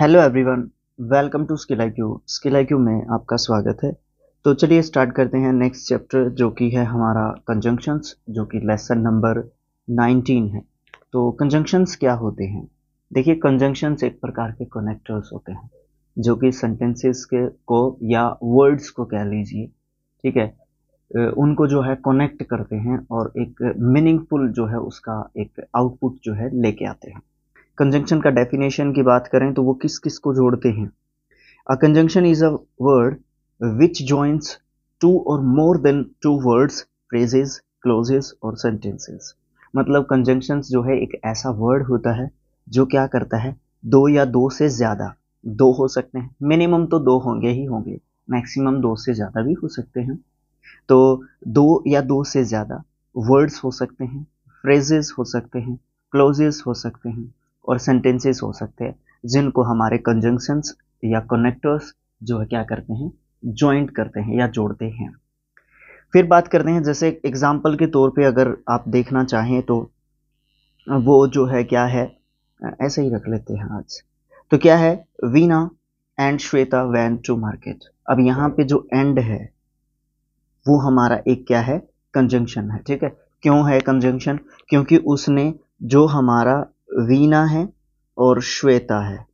Hello everyone welcome to skill I Q skill I Q में आपका स्वागत है तो चलिए स्टार्ट करते हैं नेक्स्ट चैप्टर जो कि है हमारा कंजंक्शंस जो कि लेसन नंबर 19 है तो कंजंक्शंस क्या होते हैं देखिए कंजंक्शंस एक प्रकार के कनेक्टर्स होते हैं जो कि सेंटेंसेस के को या वर्ड्स को कह लीजिए ठीक है उनको जो है कनेक्ट करते हैं और एक मीनिंगफुल जो है उसका एक आउटपुट जो है लेके आते हैं कंजंक्शन का डेफिनेशन की बात करें तो वो किस किस को जोड़ते हैं a conjunction is a word which joins two or more than two words phrases clauses or sentences मतलब कंजंक्शंस जो है एक ऐसा वर्ड होता है जो क्या करता है दो या दो से ज़्यादा दो हो सकते हैं मिनिमम तो दो होंगे ही होंगे मैक्सिमम दो से ज़्यादा भी हो सकते हैं तो दो या दो से ज़्यादा वर्ड्स हो सकते हैं फ्रेजेस हो सकते हैं क्लोजेस हो सकते हैं और सेंटेंसेस हो सकते हैं जिनको हमारे कंजंक्शंस या कनेक्टर्स जो है क्या करते हैं ज्वाइंट करते हैं या जोड़ते हैं फिर बात करते हैं जैसे एग्जाम्पल के तौर पे अगर आप देखना चाहें तो वो जो है क्या है ऐसे ही रख लेते हैं आज तो क्या है Veena and Shweta went to market अब यहाँ पे जो एंड है वो हमारा एक क्या है कंजंक्शन है ठीक है क्यों है कंजंक्शन क्योंकि उसने जो हमारा वीना है और श्वेता है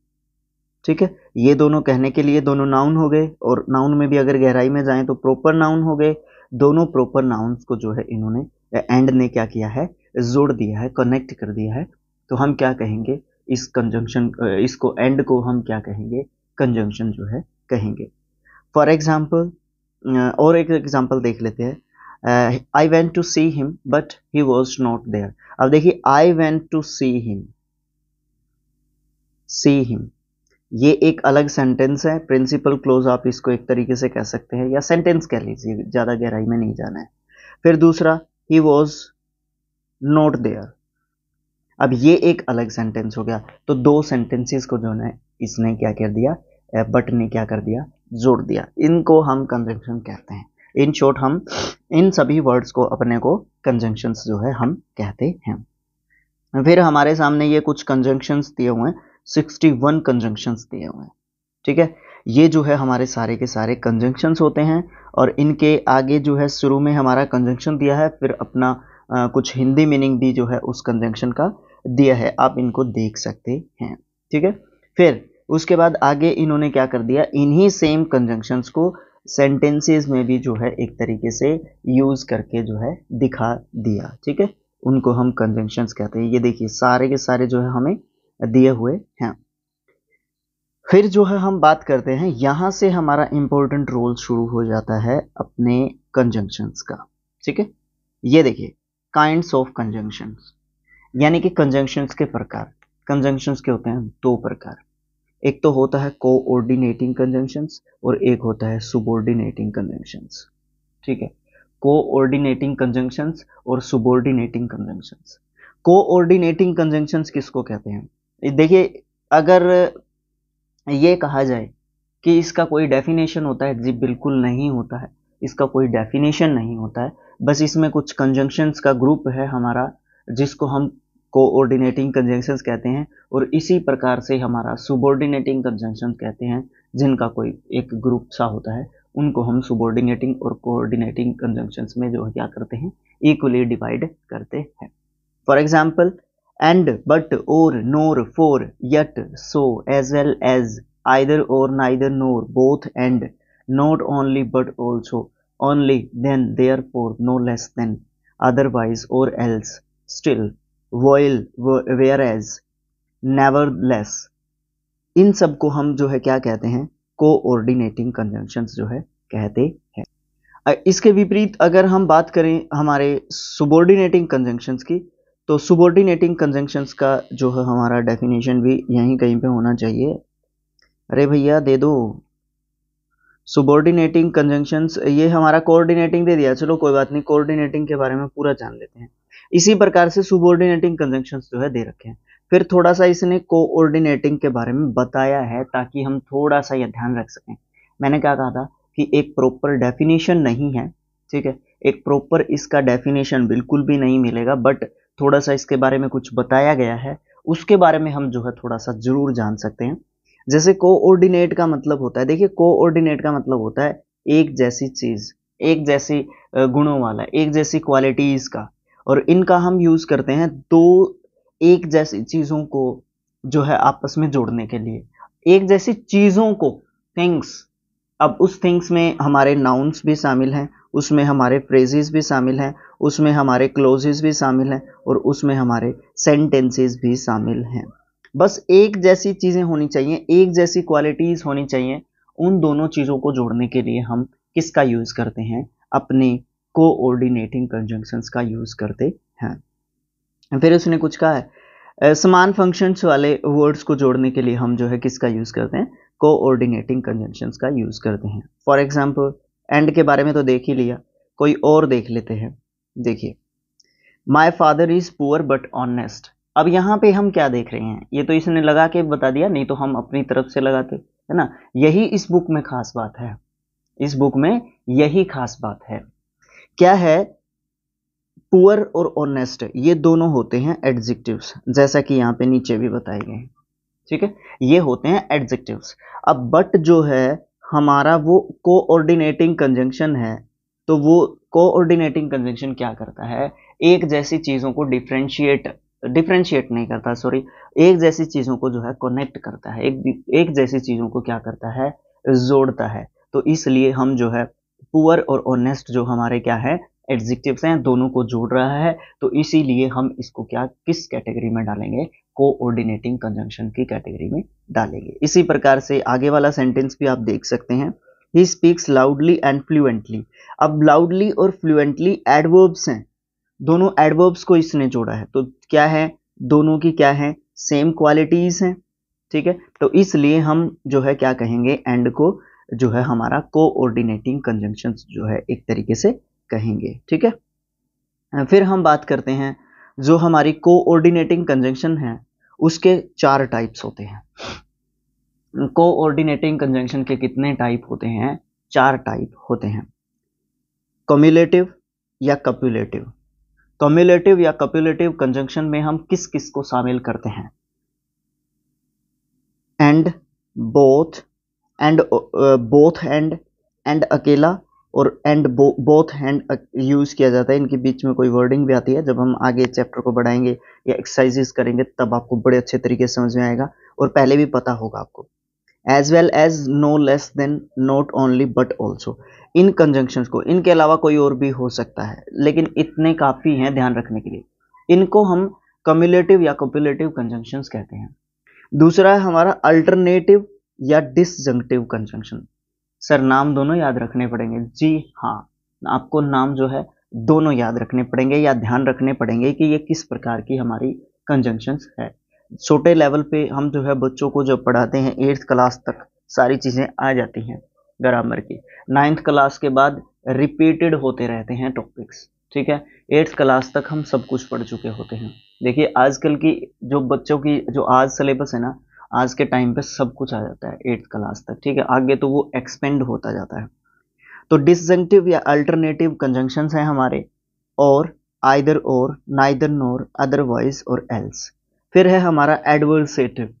ठीक है ये दोनों कहने के लिए दोनों नाउन हो गए और नाउन में भी अगर गहराई में जाएं तो प्रॉपर नाउन हो गए दोनों प्रॉपर नाउन्स को जो है इन्होंने एंड ने क्या किया है जोड़ दिया है कनेक्ट कर दिया है तो हम क्या कहेंगे इस कंजंक्शन इसको एंड को हम क्या कहेंगे कंजंक्शन जो है कहेंगे फॉर एग्जाम्पल और एक एग्जाम्पल देख लेते हैं I went to see him but he was not there अब देखिए I went to see him see him ये एक अलग सेंटेंस है प्रिंसिपल क्लोज आप इसको एक तरीके से कह सकते हैं या सेंटेंस कह लीजिए ज़्यादा गहराई में नहीं जाना है फिर दूसरा ही वॉज नॉट देयर अब ये एक अलग सेंटेंस हो गया तो दो सेंटेंसेस को जो है इसने क्या कर दिया बट uh, ने क्या कर दिया जोड़ दिया इनको हम कंजंक्शन कहते हैं इन शॉर्ट हम इन सभी वर्ड्स को अपने को कंजंक्शंस जो है हम कहते हैं फिर हमारे सामने ये कुछ कंजंक्शंस दिए हुए हैं सिक्सटी वन कंजंक्शंस दिए हुए हैं ठीक है ये जो है हमारे सारे के सारे कंजंक्शंस होते हैं और इनके आगे जो है शुरू में हमारा कंजंक्शन दिया है फिर अपना आ, कुछ हिंदी मीनिंग भी जो है उस कंजंक्शन का दिया है आप इनको देख सकते हैं ठीक है फिर उसके बाद आगे इन्होंने क्या कर दिया इन्हीं सेम कंजंक्शंस को सेंटेंसेस में भी जो है एक तरीके से यूज करके जो है दिखा दिया ठीक है उनको हम कन्वेंशंस कहते हैं ये देखिए सारे के सारे जो है हमें दिए हुए हैं फिर जो है हम बात करते हैं यहाँ से हमारा इम्पोर्टेंट रोल शुरू हो जाता है अपने कंजंक्शंस का ठीक है ये देखिए काइंड्स ऑफ कंजंक्शंस यानी कि कंजंक्शंस के प्रकार कंजंक्शंस के होते हैं दो प्रकार एक तो होता है कोऑर्डिनेटिंग कंजंक्शंस और एक होता है सुबोर्डिनेटिंग कंजंक्शंस ठीक है कोऑर्डिनेटिंग कंजंक्शंस और सुबोर्डिनेटिंग कंजंक्शंस कोऑर्डिनेटिंग कंजंक्शंस किसको कहते हैं देखिए अगर ये कहा जाए कि इसका कोई डेफिनेशन होता है जी बिल्कुल नहीं होता है इसका कोई डेफिनेशन नहीं होता है बस इसमें कुछ कंजंक्शंस का ग्रुप है हमारा जिसको हम कोऑर्डिनेटिंग कंजंक्शंस कहते हैं और इसी प्रकार से हमारा सुबॉर्डिनेटिंग कंजंक्शन कहते हैं जिनका कोई एक ग्रुप सा होता है उनको हम सुबॉर्डिनेटिंग और कोऑर्डिनेटिंग कंजंक्शंस में जो क्या करते हैं इक्वली डिवाइड करते हैं for example and but or nor for yet so as well as either और neither nor both and not only but also only then therefore no less than otherwise or else still while whereas nevertheless इन सब को हम जो है क्या कहते हैं कोऑर्डिनेटिंग कंजंक्शंस जो है कहते हैं इसके विपरीत अगर हम बात करें हमारे सुबोर्डिनेटिंग कंजंक्शंस की तो सुबोर्डिनेटिंग कंजंक्शंस का जो है हमारा डेफिनेशन भी यहीं कहीं पे होना चाहिए अरे भैया दे दो सुबोर्डिनेटिंग कंजंक्शंस ये हमारा कोऑर्डिनेटिंग दे दिया चलो कोई बात नहीं कोऑर्डिनेटिंग के बारे में पूरा जान लेते हैं इसी प्रकार से सुबोर्डिनेटिंग कंजंक्शन जो है दे रखे हैं फिर थोड़ा सा इसने कोऑर्डिनेटिंग के बारे में बताया है ताकि हम थोड़ा सा यह ध्यान रख सकें मैंने क्या कहा था कि एक प्रॉपर डेफिनेशन नहीं है ठीक है एक प्रॉपर इसका डेफिनेशन बिल्कुल भी नहीं मिलेगा बट थोड़ा सा इसके बारे में कुछ बताया गया है उसके बारे में हम जो है थोड़ा सा जरूर जान सकते हैं जैसे कोऑर्डिनेट का मतलब होता है देखिए कोऑर्डिनेट का मतलब होता है एक जैसी चीज़ एक जैसी गुणों वाला एक जैसी क्वालिटीज़ का और इनका हम यूज़ करते हैं दो एक जैसी चीज़ों को जो है आपस में जोड़ने के लिए एक जैसी चीज़ों को थिंग्स अब उस थिंग्स में हमारे नाउन्स भी शामिल हैं उसमें हमारे फ्रेजेस भी शामिल हैं उसमें हमारे क्लोजेस भी शामिल हैं और उसमें हमारे सेंटेंसेस भी शामिल हैं बस एक जैसी चीज़ें होनी चाहिए एक जैसी क्वालिटीज़ होनी चाहिए उन दोनों चीज़ों को जोड़ने के लिए हम किसका यूज़ करते हैं अपने कोऑर्डिनेटिंग कंजंक्शंस का यूज करते हैं फिर उसने कुछ कहा है समान फंक्शंस वाले वर्ड्स को जोड़ने के लिए हम जो है किसका यूज करते हैं कोऑर्डिनेटिंग कंजंक्शंस का यूज करते हैं फॉर एग्जाम्पल एंड के बारे में तो देख ही लिया कोई और देख लेते हैं देखिए my father is poor but honest अब यहाँ पे हम क्या देख रहे हैं ये तो इसने लगा के बता दिया नहीं तो हम अपनी तरफ से लगाते है ना यही इस बुक में खास बात है इस बुक में यही खास बात है क्या है पुअर और ऑनेस्ट ये दोनों होते हैं एडजेक्टिव्स जैसा कि यहाँ पे नीचे भी बताए गए हैं ठीक है ये होते हैं एडजेक्टिव्स अब बट जो है हमारा वो कोऑर्डिनेटिंग कंजंक्शन है तो वो कोऑर्डिनेटिंग कंजंक्शन क्या करता है एक जैसी चीज़ों को डिफ्रेंशिएट डिफ्रेंशिएट नहीं करता सॉरी एक जैसी चीज़ों को जो है कनेक्ट करता है एक एक जैसी चीज़ों को क्या करता है जोड़ता है तो इसलिए हम जो है पुअर और ऑनेस्ट जो हमारे क्या है एडजेक्टिव्स हैं दोनों को जोड़ रहा है तो इसीलिए हम इसको क्या किस कैटेगरी में डालेंगे कोऑर्डिनेटिंग कंजंक्शन की कैटेगरी में डालेंगे इसी प्रकार से आगे वाला सेंटेंस भी आप देख सकते हैं he speaks loudly and fluently अब लाउडली और फ्लुएंटली एडवर्ब्स हैं दोनों एडवर्ब्स को इसने जोड़ा है तो क्या है दोनों की क्या है सेम क्वालिटीज हैं ठीक है तो इसलिए हम जो है क्या कहेंगे एंड को जो है हमारा कोऑर्डिनेटिंग कंजंक्शन जो है एक तरीके से कहेंगे ठीक है फिर हम बात करते हैं जो हमारी कोऑर्डिनेटिंग कंजंक्शन है उसके चार टाइप्स होते हैं कोऑर्डिनेटिंग कंजंक्शन के कितने टाइप होते हैं चार टाइप होते हैं कम्युलेटिव या कप्युलेटिव कम्युलेटिव या कप्युलेटिव कंजंक्शन में हम किस किस को शामिल करते हैं and both and both and and अकेला और एंड बोथ हैंड यूज़ किया जाता है इनके बीच में कोई वर्डिंग भी आती है जब हम आगे चैप्टर को बढ़ाएंगे या एक्सरसाइजेस करेंगे तब आपको बड़े अच्छे तरीके से समझ में आएगा और पहले भी पता होगा आपको as well as no less than not only but also इन कंजंक्शन को इनके अलावा कोई और भी हो सकता है लेकिन इतने काफ़ी हैं ध्यान रखने के लिए इनको हम कम्युलेटिव या कम्पुलेटिव कंजंक्शन कहते हैं दूसरा है हमारा अल्टरनेटिव या डिसजंक्टिव कंजंक्शन सर नाम दोनों याद रखने पड़ेंगे जी हाँ आपको नाम जो है दोनों याद रखने पड़ेंगे या ध्यान रखने पड़ेंगे कि ये किस प्रकार की हमारी कंजंक्शंस है छोटे लेवल पे हम जो है बच्चों को जब पढ़ाते हैं एट्थ क्लास तक सारी चीज़ें आ जाती हैं ग्रामर की नाइन्थ क्लास के बाद रिपीटेड होते रहते हैं टॉपिक्स ठीक है एट्थ क्लास तक हम सब कुछ पढ़ चुके होते हैं देखिए आजकल की जो बच्चों की जो आज सिलेबस है ना आज के टाइम पे सब कुछ आ जाता है एट्थ क्लास तक ठीक है आगे तो वो एक्सपेंड होता जाता है तो डिसजेंटिव या अल्टरनेटिव कंजंक्शंस हैं हमारे और आइदर और neither nor otherwise or else फिर है हमारा एडवर्सेटिव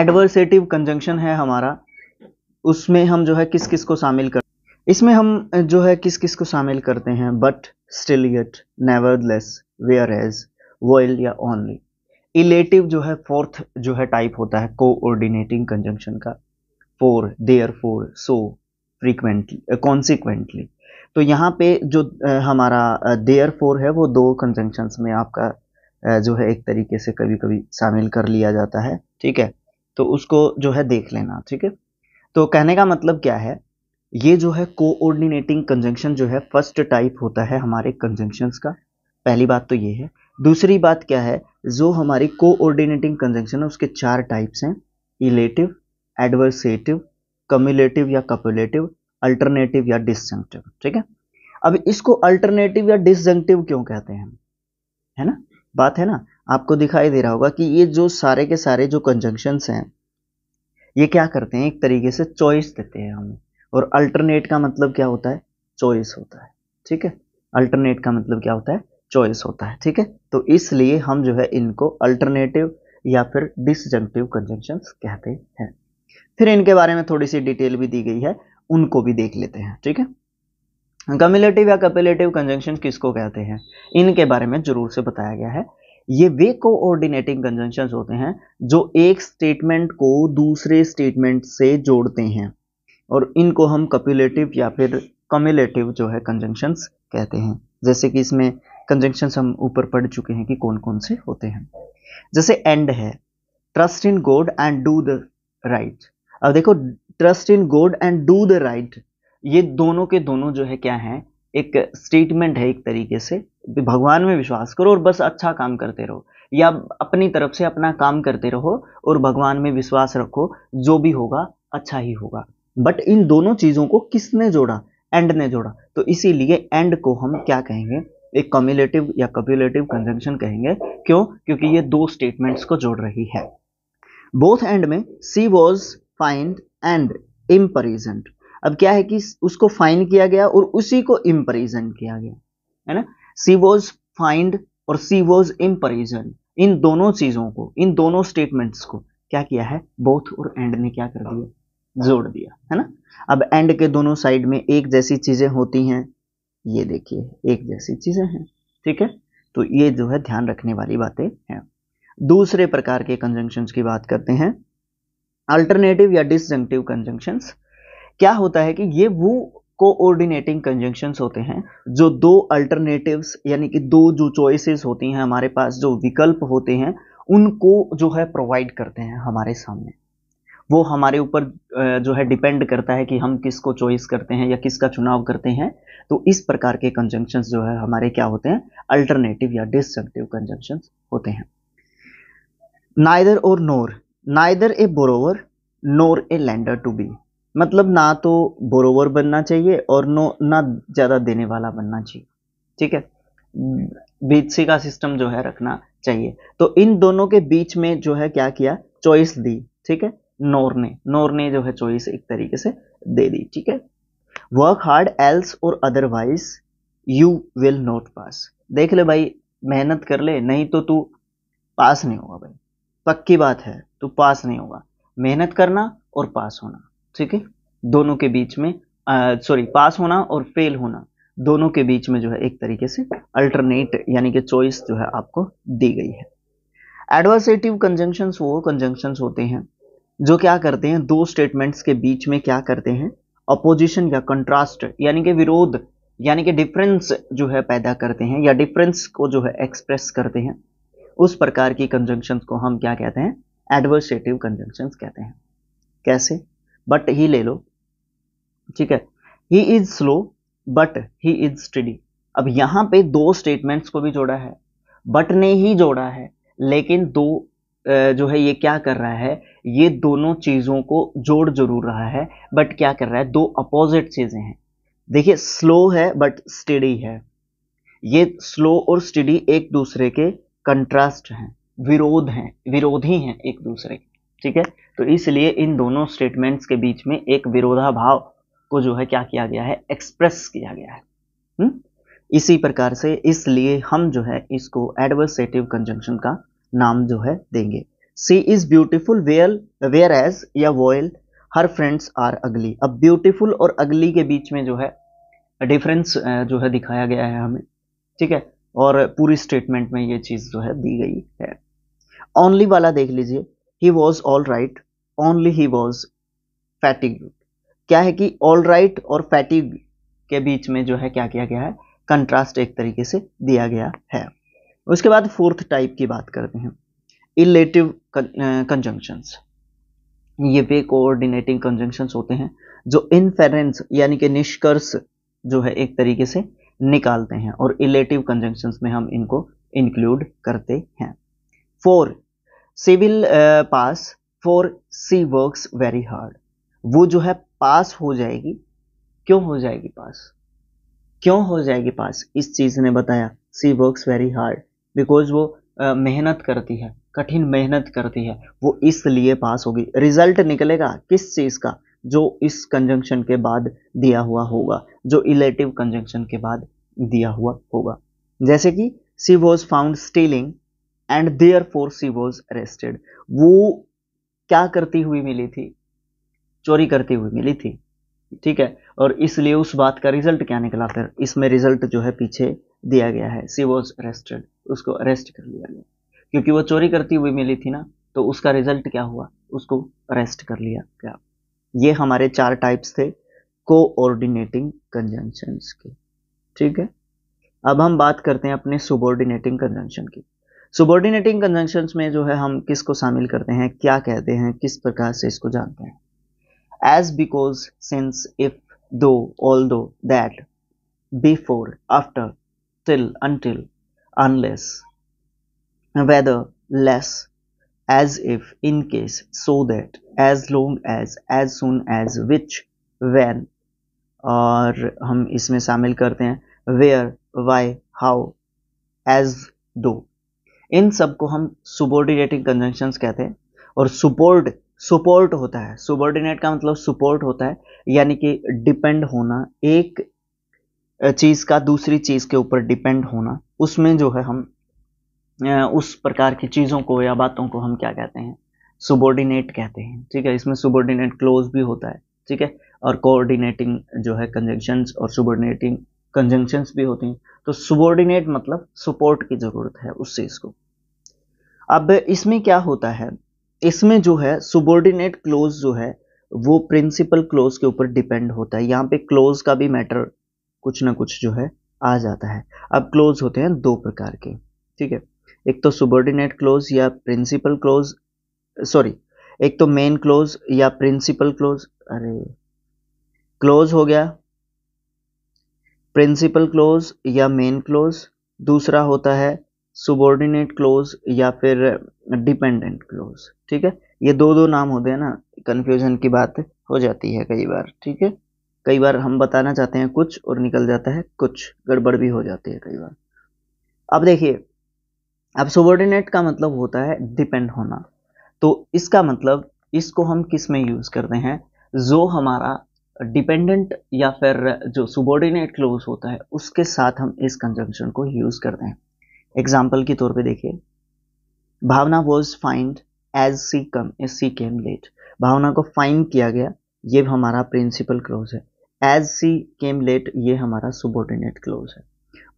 एडवर्सेटिव कंजंक्शन है हमारा उसमें हम जो है किस किस को शामिल कर इसमें हम जो है किस किस को शामिल करते हैं but still yet nevertheless whereas while या ओनली इलेटिव जो है फोर्थ जो है टाइप होता है कोऑर्डिनेटिंग कंजंक्शन का for therefore so frequently consequently तो यहाँ पे जो आ, हमारा देयर फोर है वो दो कंजंक्शंस में आपका आ, जो है एक तरीके से कभी कभी शामिल कर लिया जाता है ठीक है तो उसको जो है देख लेना ठीक है तो कहने का मतलब क्या है ये जो है कोऑर्डिनेटिंग कंजंक्शन जो है फर्स्ट टाइप होता है हमारे कंजंक्शंस का पहली बात तो ये है दूसरी बात क्या है जो हमारी कोऑर्डिनेटिंग कंजंक्शन है उसके चार टाइप्स हैं इलेटिव एडवर्सेटिव कम्युलेटिव या कपुलेटिव अल्टरनेटिव या डिसजंक्टिव ठीक है अब इसको अल्टरनेटिव या डिसजंक्टिव क्यों कहते हैं है ना बात है ना आपको दिखाई दे रहा होगा कि ये जो सारे के सारे जो कंजंक्शंस हैं ये क्या करते हैं एक तरीके से चॉइस देते हैं हमें और अल्टरनेट का मतलब क्या होता है चॉइस होता है ठीक है अल्टरनेट का मतलब क्या होता है चॉइस होता है ठीक है तो इसलिए हम जो है इनको अल्टरनेटिव या फिर डिसजंक्टिव कंजेंशन कहते हैं फिर इनके बारे में थोड़ी सी डिटेल भी दी गई है उनको भी देख लेते हैं ठीक है कम्युलेटिव या कपिलेटिव कंजंक्शन किसको कहते हैं इनके बारे में जरूर से बताया गया है ये वे कोऑर्डिनेटिंग कंजंक्शन होते हैं जो एक स्टेटमेंट को दूसरे स्टेटमेंट से जोड़ते हैं और इनको हम कपिलेटिव या फिर कम्युलेटिव जो है कंजंक्शंस कहते हैं जैसे कि इसमें कंजेंशन हम ऊपर पढ़ चुके हैं कि कौन कौन से होते हैं जैसे एंड है ट्रस्ट इन गोड एंड डू द राइट अब देखो ट्रस्ट इन गोड एंड डू द राइट ये दोनों के दोनों जो है क्या है एक स्टेटमेंट है एक तरीके से भगवान में विश्वास करो और बस अच्छा काम करते रहो या अपनी तरफ से अपना काम करते रहो और भगवान में विश्वास रखो जो भी होगा अच्छा ही होगा बट इन दोनों चीज़ों को किसने जोड़ा एंड ने जोड़ा तो इसीलिए एंड को हम क्या कहेंगे एक कम्युलेटिव या कम्युलेटिव कंजंक्शन कहेंगे क्यों क्योंकि ये दो स्टेटमेंट्स को जोड़ रही है बोथ एंड में she was fined and imprisoned अब क्या है कि उसको फाइन किया गया और उसी को इम्परिजेंट किया गया है ना सी वॉज फाइंड और सी वॉज इम्परिजेंट इन दोनों चीजों को इन दोनों स्टेटमेंट्स को क्या किया है बोथ और एंड ने क्या कर दिया जोड़ दिया है ना अब एंड के दोनों साइड में एक जैसी चीज़ें होती हैं ये देखिए एक जैसी चीज़ें हैं ठीक है तो ये जो है ध्यान रखने वाली बातें हैं दूसरे प्रकार के कंजंक्शंस की बात करते हैं अल्टरनेटिव या डिसजंक्टिव कंजंक्शंस क्या होता है कि ये वो कोऑर्डिनेटिंग कंजंक्शंस होते हैं जो दो अल्टरनेटिव्स यानी कि दो जो चॉइसेस होती हैं हमारे पास जो विकल्प होते हैं उनको जो है प्रोवाइड करते हैं हमारे सामने वो हमारे ऊपर जो है डिपेंड करता है कि हम किसको चॉइस करते हैं या किसका चुनाव करते हैं तो इस प्रकार के कंजंक्शंस जो है हमारे क्या होते हैं अल्टरनेटिव या डिसजंक्टिव कंजंक्शंस होते हैं नाइदर और nor neither a borrower nor a lender to be मतलब ना तो बोरोवर बनना चाहिए और नो ना ज़्यादा देने वाला बनना चाहिए ठीक है बीच सी का सिस्टम जो है रखना चाहिए तो इन दोनों के बीच में जो है क्या किया चॉइस दी ठीक है नोर ने नोर ने जो है चॉइस एक तरीके से दे दी ठीक है वर्क हार्ड एल्स और otherwise you will not pass देख ले भाई मेहनत कर ले नहीं तो तू पास नहीं होगा भाई पक्की बात है तू पास नहीं होगा मेहनत करना और पास होना ठीक है दोनों के बीच में सॉरी पास होना और फेल होना दोनों के बीच में जो है एक तरीके से अल्टरनेट यानी कि चॉइस जो है आपको दी गई है एडवर्सेटिव कंजंक्शंस वो कंजंक्शंस होते हैं जो क्या करते हैं दो स्टेटमेंट्स के बीच में क्या करते हैं अपोजिशन या कंट्रास्ट यानी कि विरोध यानी कि डिफरेंस जो है पैदा करते हैं या डिफरेंस को जो है एक्सप्रेस करते हैं उस प्रकार की कंजंक्शन को हम क्या कहते हैं एडवर्सेटिव कंजंक्शन कहते हैं कैसे बट ही ले लो ठीक है he is slow but he is steady अब यहां पे दो स्टेटमेंट्स को भी जोड़ा है बट ने ही जोड़ा है लेकिन दो जो है ये क्या कर रहा है ये दोनों चीज़ों को जोड़ जरूर रहा है बट क्या कर रहा है दो अपोजिट चीज़ें हैं देखिए स्लो है बट स्टडी है ये स्लो और स्टडी एक दूसरे के कंट्रास्ट हैं विरोध हैं विरोधी हैं एक दूसरे ठीक है तो इसलिए इन दोनों स्टेटमेंट्स के बीच में एक विरोधाभाव को जो है क्या किया गया है एक्सप्रेस किया गया है हुँ? हम्म? इसी प्रकार से इसलिए हम जो है इसको एडवर्सेटिव कंजंक्शन का नाम जो है देंगे she is beautiful while whereas या while her friends are ugly अब ब्यूटिफुल और अगली के बीच में जो है डिफरेंस जो है दिखाया गया है हमें ठीक है और पूरी स्टेटमेंट में ये चीज़ जो है दी गई है ओनली वाला देख लीजिए he was all right only he was fatigued क्या है कि ऑल राइट right और फैटिग के बीच में जो है क्या किया गया है कंट्रास्ट एक तरीके से दिया गया है उसके बाद फोर्थ टाइप की बात करते हैं इलेटिव कंजंक्शंस ये वे कोऑर्डिनेटिंग कंजंक्शंस होते हैं जो इनफेरेंस यानी कि निष्कर्ष जो है एक तरीके से निकालते हैं और इलेटिव कंजंक्शंस में हम इनको इंक्लूड करते हैं फोर सिविल पास for she works very hard वो जो है पास हो जाएगी क्यों हो जाएगी पास क्यों हो जाएगी पास इस चीज ने बताया she works very hard because वो मेहनत करती है कठिन मेहनत करती है वो इसलिए पास होगी रिजल्ट निकलेगा किस चीज़ का जो इस कंजंक्शन के बाद दिया हुआ होगा जो इलेटिव कंजंक्शन के बाद दिया हुआ होगा जैसे कि she was found stealing and therefore she was arrested वो क्या करती हुई मिली थी चोरी करती हुई मिली थी ठीक है और इसलिए उस बात का रिजल्ट क्या निकला फिर इसमें रिजल्ट जो है पीछे दिया गया है सी वॉज अरेस्टेड उसको अरेस्ट कर लिया गया क्योंकि वो चोरी करती हुई मिली थी ना तो उसका रिजल्ट क्या हुआ उसको अरेस्ट कर लिया गया ये हमारे चार टाइप्स थे कोऑर्डिनेटिंग कंजंक्शंस के ठीक है अब हम बात करते हैं अपने सुबॉर्डिनेटिंग कंजंक्शन की सुबॉर्डिनेटिंग कंजंक्शंस में जो है हम किसको शामिल करते हैं क्या कहते हैं किस प्रकार से इसको जानते हैं as because since if though although that before after till, until, unless, whether, less, as if, in case, so that, as long as, as soon as, which, when और हम इसमें शामिल करते हैं where why how as though इन सब को हम सुबोर्डिनेटिंग conjunctions कहते हैं और सुपोर्ट सपोर्ट होता है सुबोर्डिनेट का मतलब सपोर्ट होता है यानी कि डिपेंड होना एक चीज़ का दूसरी चीज़ के ऊपर डिपेंड होना उसमें जो है हम उस प्रकार की चीज़ों को या बातों को हम क्या कहते हैं सुबोर्डिनेट कहते हैं ठीक है इसमें सुबोर्डिनेट क्लोज भी होता है ठीक है और कोऑर्डिनेटिंग जो है कंजंक्शंस और सुबोर्डिनेटिंग कंजंक्शंस भी होती हैं तो सुबोर्डिनेट मतलब सपोर्ट की ज़रूरत है उस चीज़ को अब इसमें क्या होता है इसमें जो है सुबोर्डिनेट क्लोज जो है वो प्रिंसिपल क्लोज के ऊपर डिपेंड होता है यहाँ पे क्लोज का भी मैटर कुछ ना कुछ जो है आ जाता है अब क्लोज होते हैं दो प्रकार के ठीक है एक तो सुबोर्डिनेट क्लोज या प्रिंसिपल क्लोज सॉरी एक तो मेन क्लोज या प्रिंसिपल क्लोज अरे क्लोज हो गया प्रिंसिपल क्लोज या मेन क्लोज दूसरा होता है सुबोर्डिनेट क्लोज या फिर डिपेंडेंट क्लोज ठीक है ये दो दो नाम होते हैं ना कंफ्यूजन की बात हो जाती है कई बार ठीक है कई बार हम बताना चाहते हैं कुछ और निकल जाता है कुछ गड़बड़ भी हो जाती है कई बार अब देखिए अब सुबोर्डिनेट का मतलब होता है डिपेंड होना तो इसका मतलब इसको हम किस में यूज़ करते हैं जो हमारा डिपेंडेंट या फिर जो सुबॉर्डिनेट क्लोज होता है उसके साथ हम इस कंजंक्शन को यूज़ करते हैं एग्जाम्पल के तौर पे देखिए Bhavna was fined as she come as she came late Bhavna को फाइंड किया गया ये हमारा प्रिंसिपल क्लोज है एज सी केम लेट ये हमारा सुबोर्डिनेट क्लोज है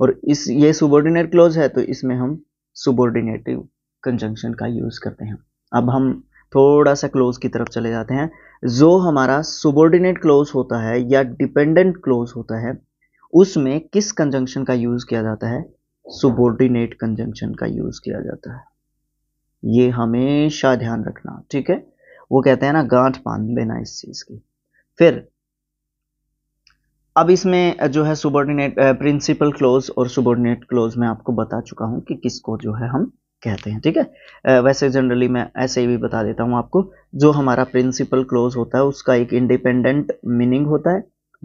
और इस ये सुबोर्डिनेट क्लोज है तो इसमें हम सुबोर्डिनेटिव कंजंक्शन का यूज़ करते हैं अब हम थोड़ा सा क्लोज की तरफ चले जाते हैं जो हमारा सुबोर्डिनेट क्लोज होता है या डिपेंडेंट क्लोज होता है उसमें किस कंजंक्शन का यूज़ किया जाता है सुबोर्डिनेट कंजंक्शन का यूज़ किया जाता है ये हमेशा ध्यान रखना ठीक है वो कहते हैं ना गांठ बांध देना इस चीज़ की फिर अब इसमें जो है सुबॉर्डिनेट प्रिंसिपल क्लोज और सुबॉर्डिनेट क्लोज मैं आपको बता चुका हूँ कि किसको जो है हम कहते हैं ठीक है वैसे जनरली मैं ऐसे ही भी बता देता हूँ आपको जो हमारा प्रिंसिपल क्लोज होता है उसका एक इंडिपेंडेंट मीनिंग होता है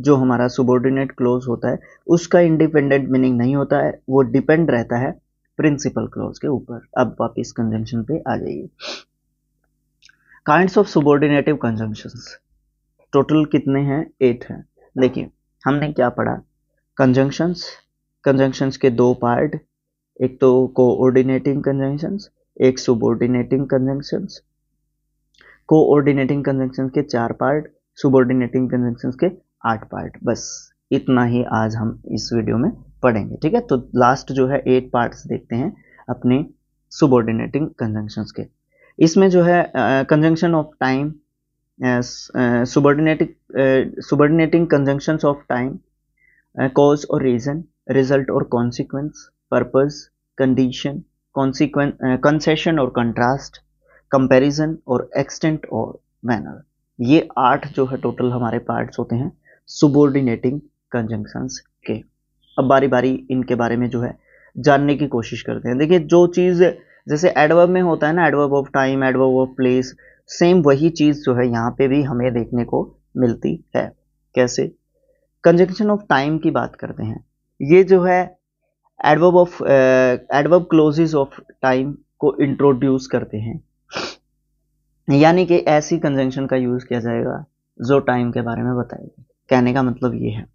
जो हमारा सुबॉर्डिनेट क्लोज होता है उसका इंडिपेंडेंट मीनिंग नहीं होता है वो डिपेंड रहता है प्रिंसिपल क्लोज के ऊपर अब वापिस कंजम्पशन पे आ जाइए kinds of subordinative conjunction total कितने हैं एट हैं देखिए हमने क्या पढ़ा कंजंक्शंस कंजंक्शंस के दो पार्ट एक तो कोऑर्डिनेटिंग कंजंक्शंस एक सुबोर्डिनेटिंग कंजंक्शंस कोऑर्डिनेटिंग कंजंक्शन के चार पार्ट सुबोर्डिनेटिंग कंजंक्शन के आठ पार्ट बस इतना ही आज हम इस वीडियो में पढ़ेंगे ठीक है तो लास्ट जो है एट पार्ट्स देखते हैं अपने सुबोर्डिनेटिंग कंजंक्शंस के इसमें जो है conjunction of time as uh, subordinating uh, subordinating conjunctions of time uh, cause or reason result or consequence purpose condition consequence concession or contrast comparison और extent और manner ये आठ जो है टोटल हमारे पार्ट्स होते हैं subordinating conjunctions के अब बारी बारी इनके बारे में जो है जानने की कोशिश करते हैं देखिए जो चीज़ जैसे एडवर्ब में होता है ना adverb of time adverb of place same वही चीज़ जो है यहाँ पे भी हमें देखने को मिलती है कैसे कंजक्शन ऑफ टाइम की बात करते हैं ये जो है adverb of adverb clauses of time को इंट्रोड्यूस करते हैं यानी कि ऐसी कंजंक्शन का यूज़ किया जाएगा जो टाइम के बारे में बताएगा कहने का मतलब ये है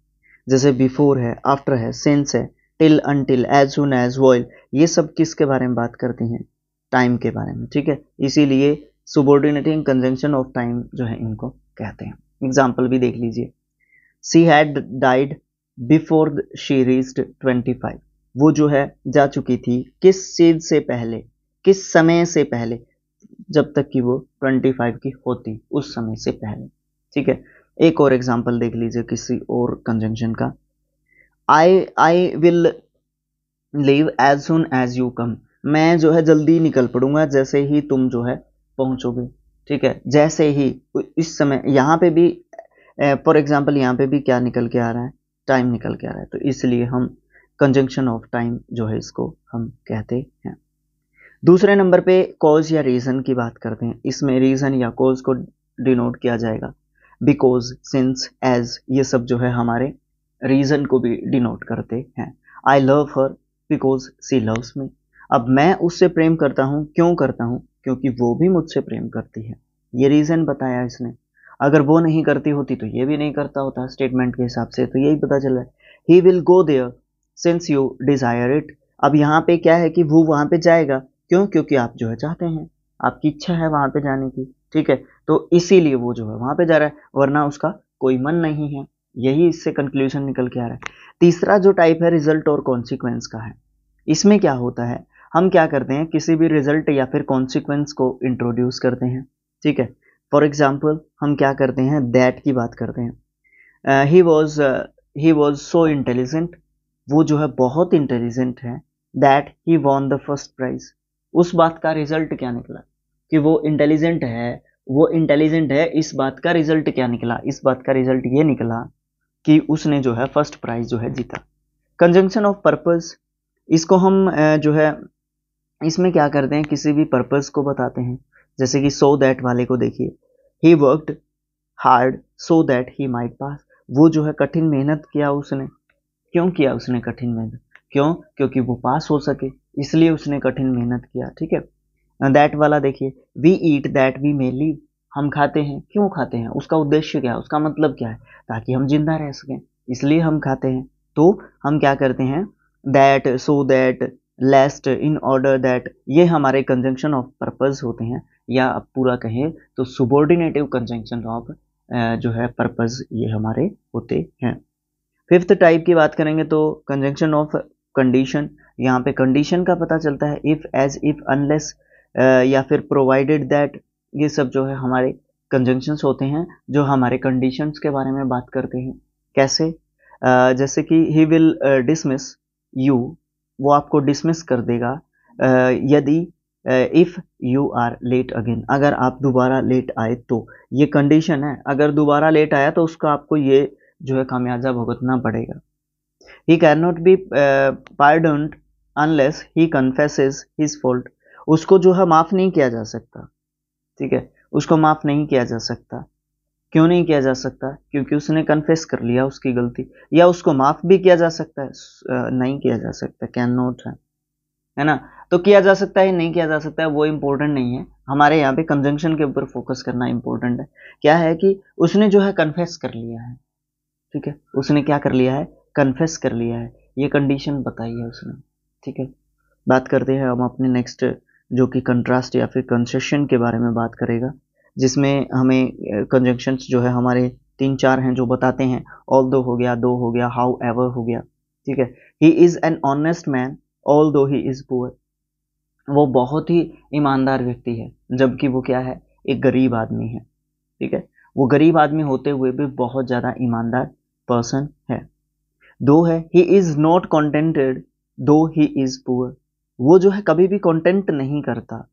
जैसे बिफोर है आफ्टर है सेंस है till until as soon as while ये सब किसके बारे में बात करती हैं टाइम के बारे में ठीक है इसीलिए सुबोर्डिनेटिंग कंजेंशन ऑफ टाइम जो है इनको कहते हैं एग्जाम्पल भी देख लीजिए she had died before she twenty five वो जो है जा चुकी थी किस चीज से पहले किस समय से पहले जब तक कि वो ट्वेंटी फाइव की होती उस समय से पहले ठीक है एक और एग्जाम्पल देख लीजिए किसी और कंजेंशन का I I will leave as soon as you come मैं जो है जल्दी निकल पड़ूंगा जैसे ही तुम जो है पहुंचोगे ठीक है जैसे ही इस समय यहाँ पे भी फॉर एग्जाम्पल यहाँ पे भी क्या निकल के आ रहा है टाइम निकल के आ रहा है तो इसलिए हम कंजंक्शन ऑफ टाइम जो है इसको हम कहते हैं दूसरे नंबर पे कॉज या रीज़न की बात करते हैं इसमें रीज़न या कॉज को डिनोट किया जाएगा बिकॉज सिंस एज ये सब जो है हमारे रीज़न को भी डिनोट करते हैं I love her because she loves me अब मैं उससे प्रेम करता हूँ क्यों करता हूँ क्योंकि वो भी मुझसे प्रेम करती है ये रीज़न बताया इसने अगर वो नहीं करती होती तो ये भी नहीं करता होता स्टेटमेंट के हिसाब से तो यही पता चल रहा है he will go there since you desire it अब यहाँ पे क्या है कि वो वहाँ पे जाएगा क्यों क्योंकि आप जो है चाहते हैं आपकी इच्छा है वहाँ पे जाने की ठीक है तो इसीलिए वो जो है वहाँ पे जा रहा है वरना उसका कोई मन नहीं है यही इससे कंक्लूजन निकल के आ रहा है तीसरा जो टाइप है रिजल्ट और कॉन्सिक्वेंस का है इसमें क्या होता है हम क्या करते हैं किसी भी रिजल्ट या फिर कॉन्सिक्वेंस को इंट्रोड्यूस करते हैं ठीक है फॉर एग्जाम्पल हम क्या करते हैं दैट की बात करते हैं he was he was so intelligent वो जो है बहुत इंटेलिजेंट है that he won the first prize उस बात का रिजल्ट क्या निकला कि वो इंटेलिजेंट है वो इंटेलिजेंट है इस बात का रिजल्ट क्या निकला इस बात का रिजल्ट ये निकला कि उसने जो है फर्स्ट प्राइज जो है जीता कंजंक्शन ऑफ पर्पज इसको हम uh, जो है इसमें क्या करते हैं किसी भी पर्पज़ को बताते हैं जैसे कि सो so दैट वाले को देखिए he worked hard so that he might pass वो जो है कठिन मेहनत किया उसने क्यों किया उसने कठिन मेहनत क्यों क्योंकि वो पास हो सके इसलिए उसने कठिन मेहनत किया ठीक है दैट वाला देखिए we eat that we may live हम खाते हैं क्यों खाते हैं उसका उद्देश्य क्या है उसका मतलब क्या है ताकि हम जिंदा रह सकें इसलिए हम खाते हैं तो हम क्या करते हैं that so that lest in order that ये हमारे कंजंक्शन ऑफ पर्पज़ होते हैं या आप पूरा कहें तो सुबॉर्डिनेटिव कंजंक्शन ऑफ जो है पर्पज़ ये हमारे होते हैं फिफ्थ टाइप की बात करेंगे तो कंजंक्शन ऑफ कंडीशन यहाँ पे कंडीशन का पता चलता है इफ़ एज इफ़ अनलेस या फिर प्रोवाइडेड दैट ये सब जो है हमारे कंजंक्शंस होते हैं जो हमारे कंडीशंस के बारे में बात करते हैं कैसे uh, जैसे कि ही विल डिसमिस यू वो आपको डिसमिस कर देगा यदि if you are late again अगर आप दोबारा लेट आए तो ये कंडीशन है अगर दोबारा लेट आया तो उसका आपको ये जो है खामियाजा भुगतना पड़ेगा he cannot be pardoned unless he confesses his fault उसको जो है माफ़ नहीं किया जा सकता ठीक है उसको माफ़ नहीं किया जा सकता क्यों नहीं किया जा सकता क्योंकि उसने कन्फेस कर लिया उसकी गलती या उसको माफ भी किया जा सकता है नहीं किया जा सकता कैन नॉट है है ना तो किया जा सकता है नहीं किया जा सकता है वो इम्पोर्टेंट नहीं है हमारे यहाँ पे कंजंक्शन के ऊपर फोकस करना इम्पोर्टेंट है क्या है कि उसने जो है कन्फेस कर लिया है ठीक है उसने क्या कर लिया है कन्फेस कर लिया है ये कंडीशन बताई है उसने ठीक है बात करते हैं हम अपने नेक्स्ट जो कि कंट्रास्ट या फिर कंसेशन के बारे में बात करेगा जिसमें हमें कंजंक्शंस जो है हमारे तीन चार हैं जो बताते हैं ऑल दो हो गया दो हो गया हाउ एवर हो गया ठीक है he is an honest man although he is poor वो बहुत ही ईमानदार व्यक्ति है जबकि वो क्या है एक गरीब आदमी है ठीक है वो गरीब आदमी होते हुए भी बहुत ज़्यादा ईमानदार पर्सन है दो है ही इज़ नॉट कॉन्टेंटेड दो ही इज़ पुअर वो जो है कभी भी कॉन्टेंट नहीं करता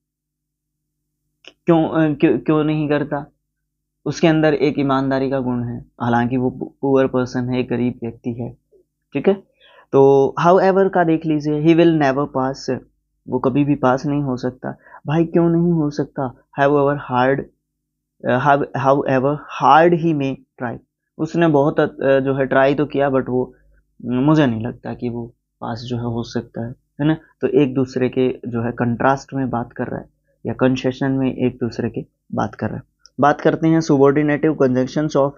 क्यों क्यों नहीं करता उसके अंदर एक ईमानदारी का गुण है हालांकि वो पुअर पर्सन है गरीब व्यक्ति है ठीक है तो हाउ एवर का देख लीजिए ही विल नेवर पास वो कभी भी पास नहीं हो सकता भाई क्यों नहीं हो सकता however hard however hard he may try उसने बहुत जो है ट्राई तो किया बट वो मुझे नहीं लगता कि वो पास जो है हो सकता है है ना तो एक दूसरे के जो है कंट्रास्ट में बात कर रहा है या कंसेशन में एक दूसरे के बात कर रहे हैं बात करते हैं सुबॉर्डिनेटिव कंजंक्शन ऑफ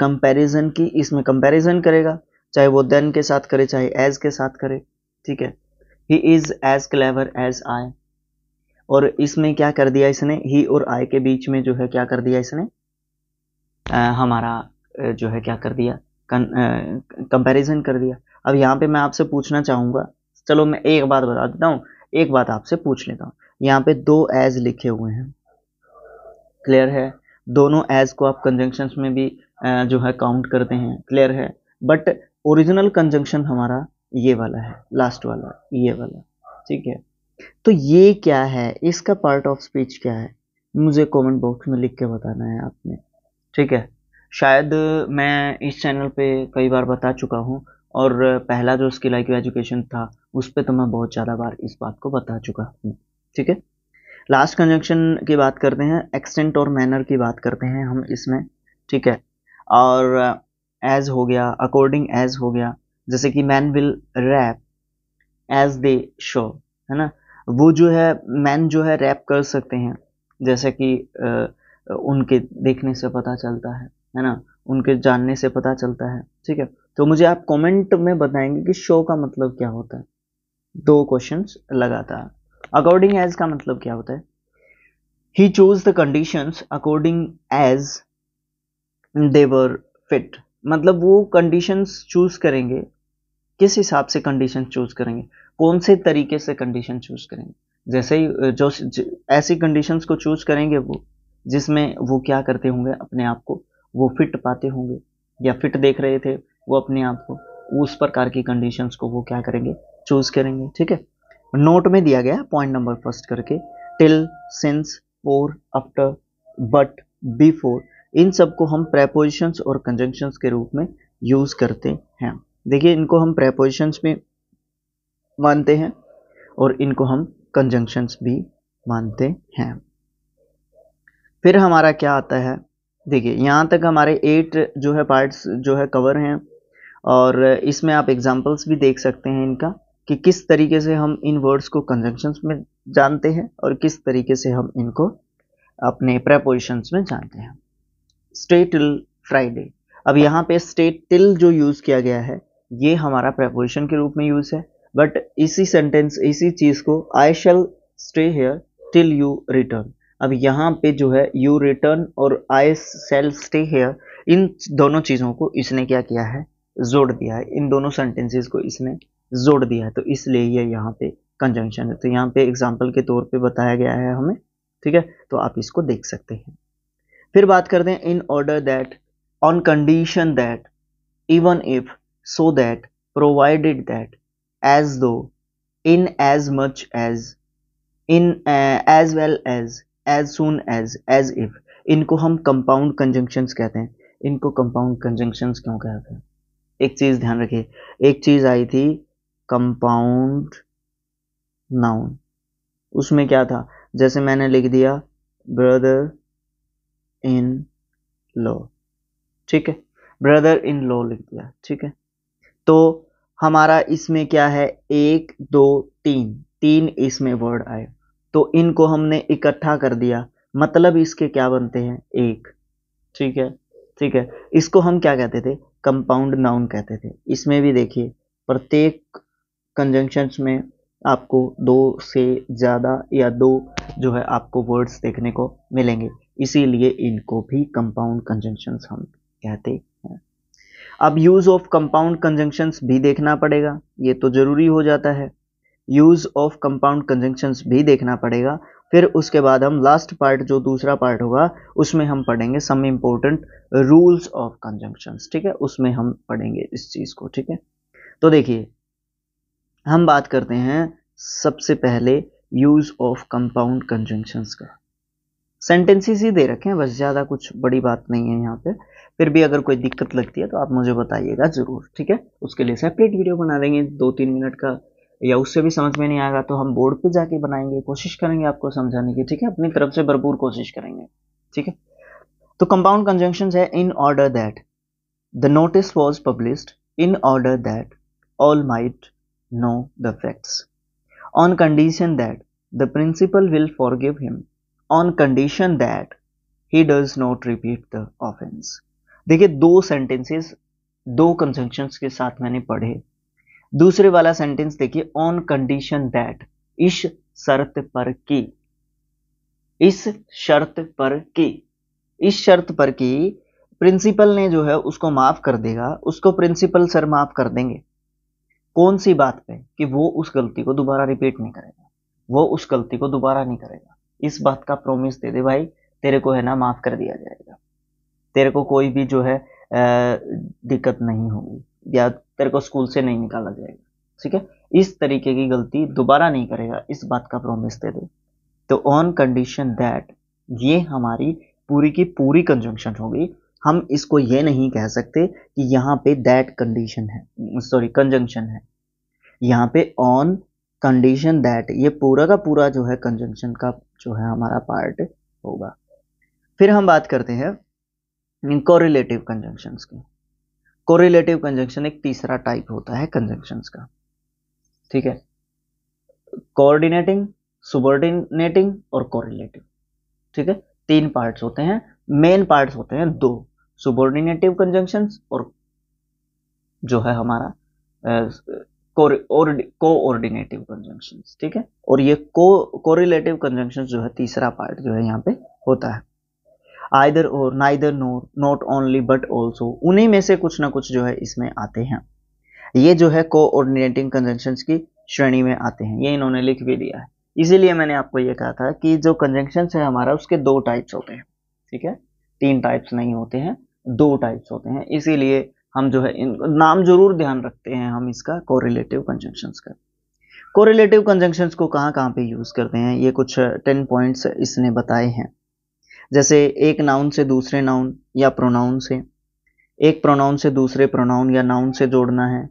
कंपैरिजन की इसमें कंपैरिजन करेगा चाहे वो देन के साथ करे चाहे एज के साथ करे ठीक है he is as clever as I और इसमें क्या कर दिया इसने ही और आई के बीच में जो है क्या कर दिया इसने आ, हमारा जो है क्या कर दिया कंपैरिजन कर दिया अब यहाँ पे मैं आपसे पूछना चाहूंगा चलो मैं एक बात बता देता हूँ एक बात आपसे पूछ लेता हूँ यहाँ पे दो एज लिखे हुए हैं क्लियर है दोनों एज को आप कंजंक्शन में भी जो है काउंट करते हैं क्लियर है बट ओरिजिनल कंजंक्शन हमारा ये वाला है लास्ट वाला ये वाला ठीक है तो ये क्या है इसका पार्ट ऑफ स्पीच क्या है मुझे कमेंट बॉक्स में लिख के बताना है आपने ठीक है शायद मैं इस चैनल पे कई बार बता चुका हूँ और पहला जो स्किल आई एजुकेशन था उस पर तो मैं बहुत ज़्यादा बार इस बात को बता चुका हूँ ठीक है लास्ट कंजंक्शन की बात करते हैं एक्सटेंट और मैनर की बात करते हैं हम इसमें ठीक है और एज uh, हो गया अकॉर्डिंग एज हो गया जैसे कि man will wrap as they show है ना वो जो है मैन जो है रैप कर सकते हैं जैसे कि uh, उनके देखने से पता चलता है है ना उनके जानने से पता चलता है ठीक है तो मुझे आप कमेंट में बताएंगे कि शो का मतलब क्या होता है दो क्वेश्चंस लगातार अकॉर्डिंग एज का मतलब क्या होता है he choose the condition according as they were fit मतलब वो कंडीशंस चूज करेंगे किस हिसाब से कंडीशन चूज करेंगे कौन से तरीके से कंडीशन चूज करेंगे जैसे ही जो ऐसी कंडीशंस को चूज करेंगे वो जिसमें वो क्या करते होंगे अपने आप को वो फिट पाते होंगे या फिट देख रहे थे वो अपने आप को उस प्रकार की कंडीशंस को वो क्या करेंगे चूज करेंगे ठीक है नोट में दिया गया पॉइंट नंबर फर्स्ट करके till since for after but before in सबको हम प्रेपोजिशंस और कंजंक्शंस के रूप में यूज़ करते हैं देखिए इनको हम प्रेपोजिशंस में मानते हैं और इनको हम कंजंक्शंस भी मानते हैं फिर हमारा क्या आता है देखिए यहाँ तक हमारे एट जो है पार्ट्स जो है कवर हैं और इसमें आप एग्जांपल्स भी देख सकते हैं इनका कि किस तरीके से हम इन वर्ड्स को कंजंक्शंस में जानते हैं और किस तरीके से हम इनको अपने प्रपोजिशंस में जानते हैं स्टे टिल फ्राइडे अब यहाँ पे स्टे टिल जो यूज़ किया गया है ये हमारा प्रपोजिशन के रूप में यूज़ है बट इसी सेंटेंस इसी चीज़ को I shall stay here till you return अब यहाँ पे जो है यू रिटर्न और आई सेल स्टे हेयर इन दोनों चीज़ों को इसने क्या किया है जोड़ दिया है इन दोनों सेंटेंसेस को इसने जोड़ दिया है तो इसलिए ये यहाँ पे कंजंक्शन है तो यहाँ पे एग्जाम्पल के तौर पे बताया गया है हमें ठीक है तो आप इसको देख सकते हैं फिर बात करते हैं in order that on condition that even if so that provided that as though in as much as in as well as as soon as as if इनको हम कंपाउंड कंजंक्शंस कहते हैं इनको कंपाउंड कंजंक्शंस क्यों कहते हैं एक चीज़ ध्यान रखिए एक चीज़ आई थी कंपाउंड नाउन उसमें क्या था जैसे मैंने लिख दिया ब्रदर इन लॉ ठीक है ब्रदर इन लॉ लिख दिया ठीक है तो हमारा इसमें क्या है एक दो तीन तीन इसमें वर्ड आए तो इनको हमने इकट्ठा कर दिया मतलब इसके क्या बनते हैं एक ठीक है ठीक है इसको हम क्या कहते थे कंपाउंड नाउन कहते थे इसमें भी देखिए प्रत्येक कंजंक्शंस में आपको दो से ज़्यादा या दो जो है आपको वर्ड्स देखने को मिलेंगे इसीलिए इनको भी कंपाउंड कंजंक्शंस हम कहते हैं अब यूज़ ऑफ कंपाउंड कंजंक्शंस भी देखना पड़ेगा ये तो ज़रूरी हो जाता है यूज़ ऑफ कंपाउंड कंजंक्शंस भी देखना पड़ेगा फिर उसके बाद हम लास्ट पार्ट जो दूसरा पार्ट होगा उसमें हम पढ़ेंगे some important rules of conjunctions ठीक है उसमें हम पढ़ेंगे इस चीज़ को ठीक है तो देखिए हम बात करते हैं सबसे पहले यूज ऑफ कंपाउंड कंजंक्शंस का सेंटेंसेस ही दे रखे हैं बस ज़्यादा कुछ बड़ी बात नहीं है यहाँ पे फिर भी अगर कोई दिक्कत लगती है तो आप मुझे बताइएगा ज़रूर ठीक है उसके लिए सेपरेट वीडियो बना देंगे दो तीन मिनट का या उससे भी समझ में नहीं आएगा तो हम बोर्ड पे जाके बनाएंगे कोशिश करेंगे आपको समझाने की ठीक है अपनी तरफ से भरपूर कोशिश करेंगे ठीक है तो कंपाउंड कंजंक्शन है in order that the notice was published in order that all might know the facts on condition that the principal will forgive him on condition that he does not repeat the offense देखिए दो sentences दो conjunctions के साथ मैंने पढ़े दूसरे वाला sentence देखिए ऑन कंडीशन दैट इस शर्त पर कि इस शर्त पर कि इस शर्त पर कि प्रिंसिपल ने जो है उसको माफ कर देगा उसको प्रिंसिपल सर माफ कर देंगे कौन सी बात पे कि वो उस गलती को दोबारा रिपीट नहीं करेगा वो उस गलती को दोबारा नहीं करेगा इस बात का प्रोमिस दे दे भाई तेरे को है ना माफ़ कर दिया जाएगा तेरे को कोई भी जो है दिक्कत नहीं होगी या तेरे को स्कूल से नहीं निकाला जाएगा ठीक है इस तरीके की गलती दोबारा नहीं करेगा इस बात का प्रोमिस दे दे तो ऑन कंडीशन दैट ये हमारी पूरी की पूरी कंजंक्शन होगी हम इसको ये नहीं कह सकते कि यहाँ पे दैट कंडीशन है सॉरी कंजंक्शन है यहाँ पे ऑन कंडीशन दैट ये पूरा का पूरा जो है कंजंक्शन का जो है हमारा पार्ट होगा फिर हम बात करते हैं कोरिलेटिव कंजंक्शंस की कोरिलेटिव कंजंक्शन एक तीसरा टाइप होता है कंजंक्शंस का ठीक है कोऑर्डिनेटिंग सुबॉर्डिनेटिंग और कोरिलेटिव ठीक है तीन पार्ट्स होते हैं मेन पार्ट्स होते हैं दो सुबोर्डिनेटिव कंजंक्शन और जो है हमारा कोऑर्डिनेटिव कंजंक्शन ठीक है और ये को कोरिलेटिव कंजंक्शन जो है तीसरा पार्ट जो है यहाँ पे होता है आइदर और neither nor not only but also उन्हीं में से कुछ ना कुछ जो है इसमें आते हैं ये जो है कोऑर्डिनेटिंग कंजंक्शन की श्रेणी में आते हैं ये इन्होंने लिख भी दिया है इसीलिए मैंने आपको ये कहा था कि जो कंजंक्शन है हमारा उसके दो टाइप्स होते हैं ठीक है तीन टाइप्स नहीं होते हैं दो टाइप्स होते हैं इसीलिए हम जो है इन नाम जरूर ध्यान रखते हैं हम इसका कोरिलेटिव कंजंक्शंस का कोरिलेटिव कंजंक्शंस को कहाँ कहाँ पे यूज़ करते हैं ये कुछ टेन पॉइंट्स इसने बताए हैं जैसे एक नाउन से दूसरे नाउन या प्रोनाउन से एक प्रोनाउन से दूसरे प्रोनाउन या नाउन से जोड़ना है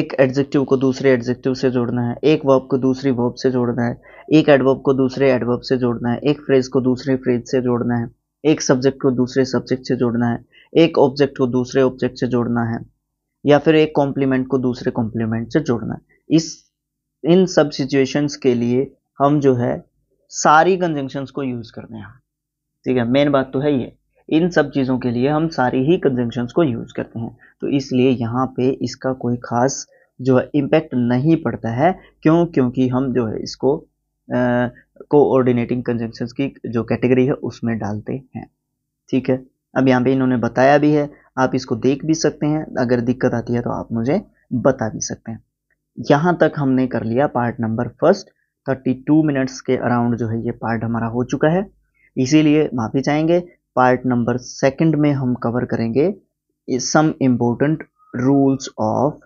एक एडजेक्टिव को दूसरे एडजेक्टिव से जोड़ना है एक वर्ब को दूसरी वर्ब से जोड़ना है एक एडवर्ब को दूसरे एडवर्ब से जोड़ना है एक फ्रेज को दूसरे फ्रेज से जोड़ना है एक सब्जेक्ट को दूसरे सब्जेक्ट से जोड़ना है एक ऑब्जेक्ट को दूसरे ऑब्जेक्ट से जोड़ना है या फिर एक कॉम्प्लीमेंट को दूसरे कॉम्प्लीमेंट से जोड़ना है इस इन सब सिचुएशंस के लिए हम जो है सारी कंजंक्शंस को यूज़ करते हैं ठीक है मेन बात तो है ये इन सब चीज़ों के लिए हम सारी ही कंजंक्शंस को यूज़ करते हैं तो इसलिए यहाँ पे इसका कोई ख़ास जो है इम्पैक्ट नहीं पड़ता है क्यों क्योंकि हम जो है इसको कोऑर्डिनेटिंग कंजंक्शंस की जो कैटेगरी है उसमें डालते हैं ठीक है अब यहाँ पे इन्होंने बताया भी है आप इसको देख भी सकते हैं अगर दिक्कत आती है तो आप मुझे बता भी सकते हैं यहाँ तक हमने कर लिया part number first thirty two minutes के अराउंड जो है ये पार्ट हमारा हो चुका है इसीलिए माफ़ी चाहेंगे पार्ट नंबर सेकंड में हम कवर करेंगे some important rules of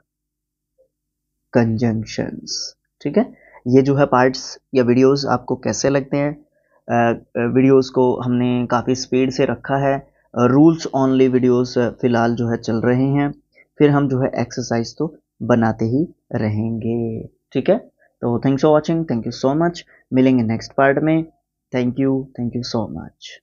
conjunctions ठीक है ये जो है पार्ट्स या वीडियोस आपको कैसे लगते हैं वीडियोस को हमने काफ़ी स्पीड से रखा है रूल्स ऑनली वीडियोस फ़िलहाल जो है चल रहे हैं फिर हम जो है एक्सरसाइज तो बनाते ही रहेंगे ठीक है तो thanks for watching thank you so much मिलेंगे नेक्स्ट पार्ट में thank you thank you so much